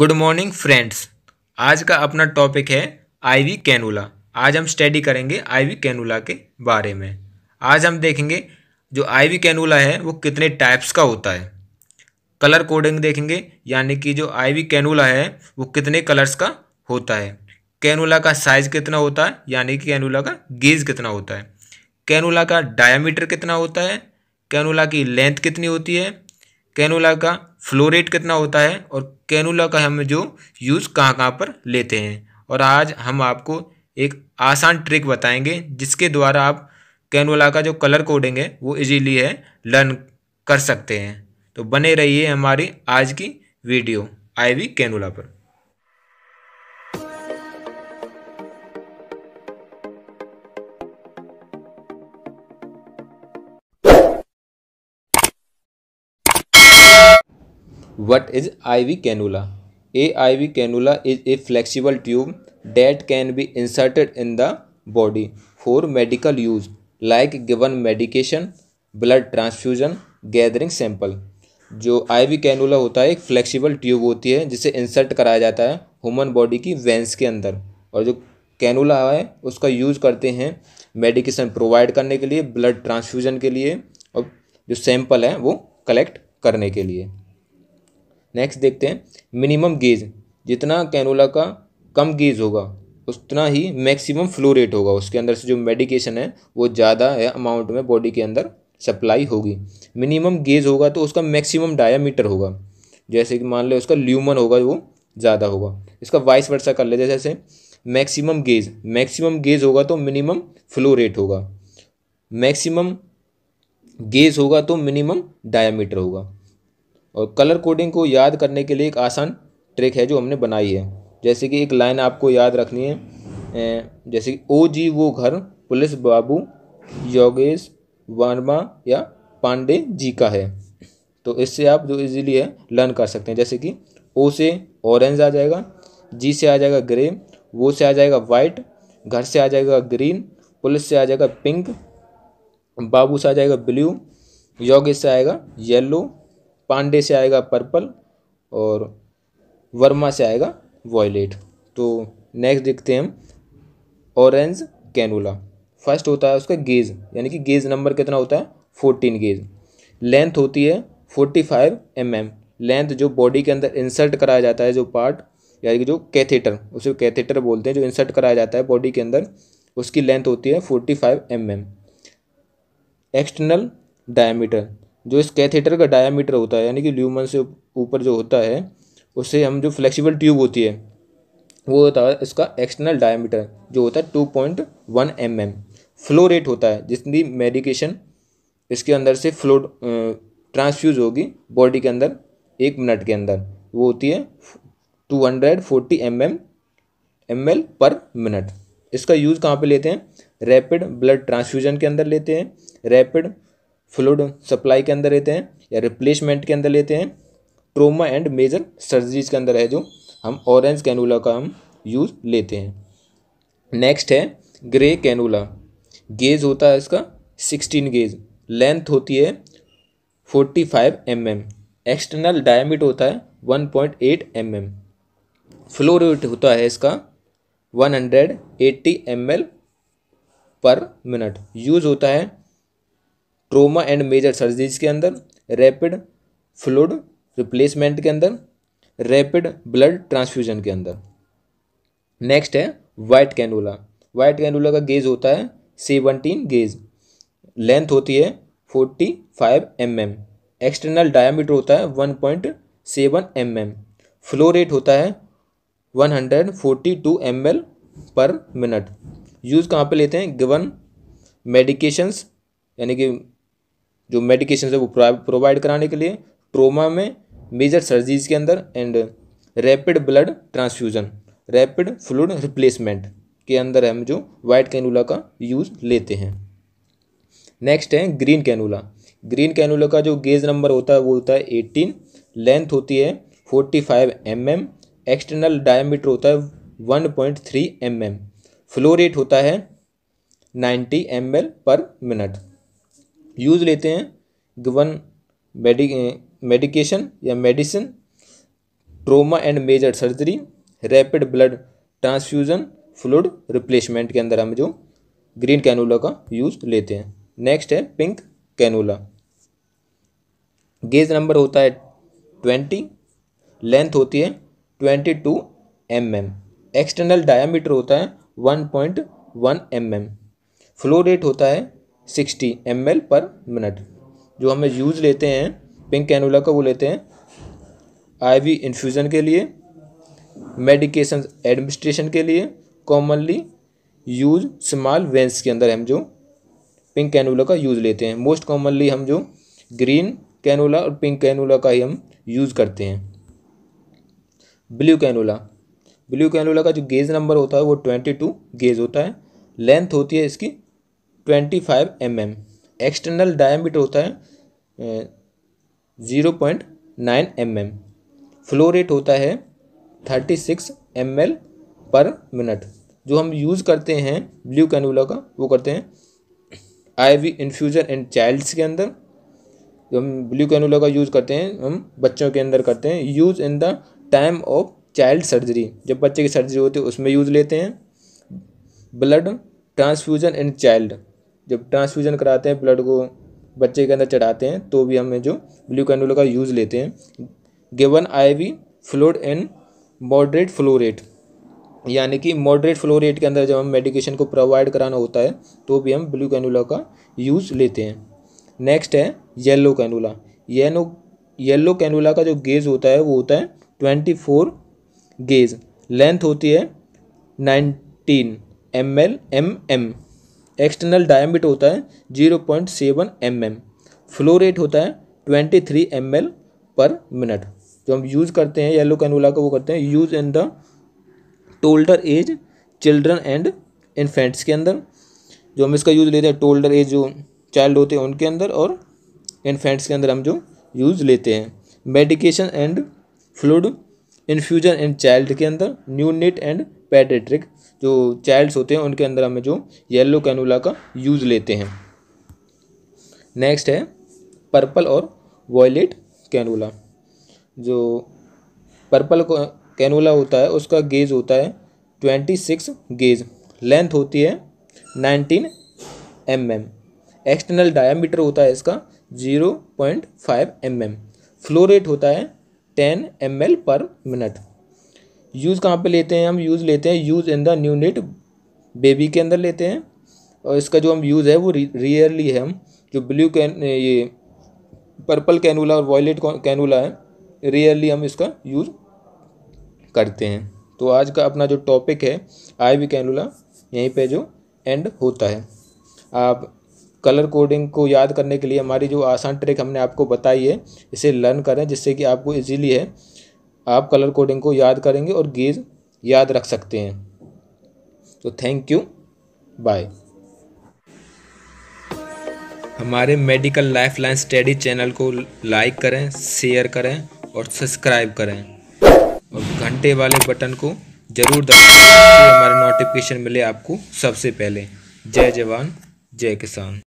good morning friends आज का अपना टॉपिक है आईवी कैनुला आज हम स्टडी करेंगे आईवी कैनुला के बारे में आज हम देखेंगे जो आईवी कैनुला है वो कितने टाइप्स का होता है कलर कोडिंग देखेंगे यानी कि जो आईवी कैनुला है वो कितने कलर्स का होता है कैनुला का साइज़ कितना होता है यानी कि कैनुला का गेज कितना होता है कैनुला का डायामीटर कितना होता है कैनुला की लेंथ कितनी होती है कैनोला का फ्लोरेट कितना होता है और कैनोला का हम जो यूज़ कहाँ कहाँ पर लेते हैं और आज हम आपको एक आसान ट्रिक बताएंगे जिसके द्वारा आप कैनोला का जो कलर कोडिंग है वो इजीली है लर्न कर सकते हैं तो बने रहिए हमारी आज की वीडियो आईवी कैनोला पर what is I V cannula a I V cannula is a flexible tube that can be inserted in the body for medical use like given medication blood transfusion gathering sample जो I V कैनूला होता है एक flexible tube होती है जिसे insert कराया जाता है ह्यूमन बॉडी की वेंस के अंदर और जो कैनूला है उसका यूज करते हैं मेडिकेशन प्रोवाइड करने के लिए ब्लड ट्रांसफ्यूजन के लिए और जो सैंपल है वो कलेक्ट करने के लिए नेक्स्ट देखते हैं मिनिमम गेज जितना कैनोला का कम गेज होगा उतना ही मैक्सिमम फ्लो रेट होगा उसके अंदर से जो मेडिकेशन है वो ज़्यादा है अमाउंट में बॉडी के अंदर सप्लाई होगी मिनिमम गेज होगा तो उसका मैक्सिमम डायामीटर होगा जैसे कि मान लो उसका ल्यूमन होगा वो ज़्यादा होगा इसका वाइस वर्षा कर लेते जैसे मैक्सिमम गेज मैक्सिमम गेज होगा तो मिनिमम फ्लो रेट होगा मैक्सिमम गेज होगा तो मिनिमम डायामीटर होगा और कलर कोडिंग को याद करने के लिए एक आसान ट्रिक है जो हमने बनाई है जैसे कि एक लाइन आपको याद रखनी है जैसे कि ओ जी वो घर पुलिस बाबू योगेश वर्मा या पांडे जी का है तो इससे आप जो इजीली है लर्न कर सकते हैं जैसे कि ओ से ऑरेंज आ जाएगा जी से आ जाएगा ग्रे वो से आ जाएगा वाइट घर से आ जाएगा ग्रीन पुलिस से आ जाएगा पिंक बाबू से आ जाएगा ब्लू योगेश से आएगा येलो पांडे से आएगा पर्पल और वर्मा से आएगा वॉयलेट तो नेक्स्ट देखते हैं हम ऑरेंज कैनुला फर्स्ट होता है उसका गेज यानी कि गेज नंबर कितना होता है फोर्टीन गेज लेंथ होती है forty five M m length जो बॉडी के अंदर इंसर्ट कराया जाता है जो पार्ट यानी कि जो कैथेटर उसे कैथेटर बोलते हैं जो इंसर्ट कराया जाता है बॉडी के अंदर उसकी लेंथ होती है forty five M M external diameter जो इस कैथेटर का डायामीटर होता है यानी कि ल्यूमन से ऊपर जो होता है उससे हम जो फ्लेक्सिबल ट्यूब होती है वो होता है इसका एक्सटर्नल डायामीटर जो होता है two point one M M flow rate होता है जितनी मेडिकेशन इसके अंदर से फ्लो ट्रांसफ्यूज़ होगी बॉडी के अंदर एक मिनट के अंदर वो होती है two hundred forty M M M L पर मिनट इसका यूज़ कहाँ पे लेते हैं रैपिड ब्लड ट्रांसफ्यूजन के अंदर लेते हैं रैपिड फ्लूड सप्लाई के अंदर लेते हैं या रिप्लेसमेंट के अंदर लेते हैं ट्रोमा एंड मेजर सर्जरीज के अंदर है जो हम ऑरेंज कैनूला का हम यूज़ लेते हैं नेक्स्ट है ग्रे कैनूला गेज होता है इसका सिक्सटीन गेज लेंथ होती है forty five M M external diameter होता है one point eight M M flow rate होता है इसका one hundred eighty M L पर मिनट यूज़ होता है ट्रोमा एंड मेजर सर्जरीज के अंदर रैपिड फ्लूड रिप्लेसमेंट के अंदर रैपिड ब्लड ट्रांसफ्यूजन के अंदर नेक्स्ट है वाइट कैनूला वाइट कैनूला का गेज होता है सेवनटीन गेज लेंथ होती है forty five M M external diameter होता है one point seven M M flow rate होता है one hundred forty two M L पर मिनट यूज़ कहाँ पे लेते हैं गिवन मेडिकेशंस यानी कि जो मेडिकेशन है वो प्रोवाइड कराने के लिए ट्रोमा में मेजर सर्जरीज के अंदर and rapid blood transfusion rapid fluid replacement के अंदर हम जो वाइट कैनूला का यूज़ लेते हैं नेक्स्ट है ग्रीन कैनूला ग्रीन कैनूला का जो गेज नंबर होता है वो होता है एटीन लेंथ होती है forty five M M external diameter होता है one point three M M flow rate होता है नाइन्टी एम एल पर मिनट यूज़ लेते हैं गिवन मेडि मेडिकेशन या medicine trauma and major surgery rapid blood transfusion fluid replacement के अंदर हम जो ग्रीन कैनूला का यूज़ लेते हैं नेक्स्ट है पिंक कैनूला गेज नंबर होता है ट्वेंटी लेंथ होती है twenty two M M external diameter होता है one point one M M flow rate होता है सिक्सटी एम पर मिनट जो हमें यूज लेते हैं पिंक कैनोला का वो लेते हैं आईवी इन्फ्यूज़न के लिए मेडिकेशन एडमिनिस्ट्रेशन के लिए कॉमनली यूज स्मॉल वेंस के अंदर हम जो पिंक कैनोला का यूज़ लेते हैं मोस्ट कॉमनली हम जो ग्रीन कैनोला और पिंक कैनोला का ही हम यूज़ करते हैं ब्लू कैनोला ब्लू कैनोला का जो गेज नंबर होता है वो ट्वेंटी टू गेज होता है लेंथ होती है इसकी twenty five M M external diameter होता है zero point nine M M flow rate होता है थर्टी सिक्स एम एल पर मिनट जो हम यूज़ करते हैं ब्लू कैनोला का वो करते हैं I V infusion and childs के अंदर जो हम ब्लू कैनोला का यूज़ करते हैं हम बच्चों के अंदर करते हैं use in the time of child surgery जब बच्चे की सर्जरी होती है उसमें यूज़ लेते हैं ब्लड ट्रांसफ्यूज़न इन चाइल्ड जब ट्रांसफ्यूज़न कराते हैं ब्लड को बच्चे के अंदर चढ़ाते हैं तो भी हमें जो ब्लू कैंडोला का यूज़ लेते हैं given I V fluid and moderate flow rate यानी कि मॉडरेट फ्लो रेट के अंदर जब हम मेडिकेशन को प्रोवाइड कराना होता है तो भी हम ब्लू कैंडोला का यूज़ लेते हैं नेक्स्ट है येलो कैंडोला येनो येलो कैंडोला का जो गेज होता है वो होता है ट्वेंटी फोर गेज लेंथ होती है nineteen M L M M external diameter होता है zero point seven M M flow rate होता है ट्वेंटी थ्री एम एल पर मिनट जो हम यूज़ करते हैं येलो कैनोला का वो करते हैं use in the toddler age children and infants के अंदर जो हम इसका यूज़ लेते हैं टोल्डर एज जो चाइल्ड होते हैं उनके अंदर और इन्फेंट्स के अंदर हम जो यूज़ लेते हैं medication and fluid infusion and child के अंदर न्यू एंड पैडेट्रिक जो चाइल्ड्स होते हैं उनके अंदर हमें जो येलो कैनुला का यूज़ लेते हैं नेक्स्ट है पर्पल और वॉयलेट कैनुला जो पर्पल कैनुला होता है उसका गेज होता है ट्वेंटी सिक्स गेज लेंथ होती है nineteen M M external diameter होता है इसका zero point five M M flow rate होता है टेन एम एल पर मिनट यूज़ कहाँ पे लेते हैं हम यूज़ लेते हैं use in the neonate baby के अंदर लेते हैं और इसका जो हम यूज़ है वो रियरली है हम जो ब्लू कैन ये पर्पल कैनूला और वॉयलेट कैनूला है रेयरली हम इसका यूज़ करते हैं तो आज का अपना जो टॉपिक है आई वी कैनूला यहीं पे जो एंड होता है आप कलर कोडिंग को याद करने के लिए हमारी जो आसान ट्रिक हमने आपको बताई है इसे लर्न करें जिससे कि आपको इजीली है आप कलर कोडिंग को याद करेंगे और गेज याद रख सकते हैं तो थैंक यू बाय हमारे medical life line study channel को लाइक करें शेयर करें और सब्सक्राइब करें और घंटे वाले बटन को ज़रूर दबाएं तो हमारे नोटिफिकेशन मिले आपको सबसे पहले जय जवान जय किसान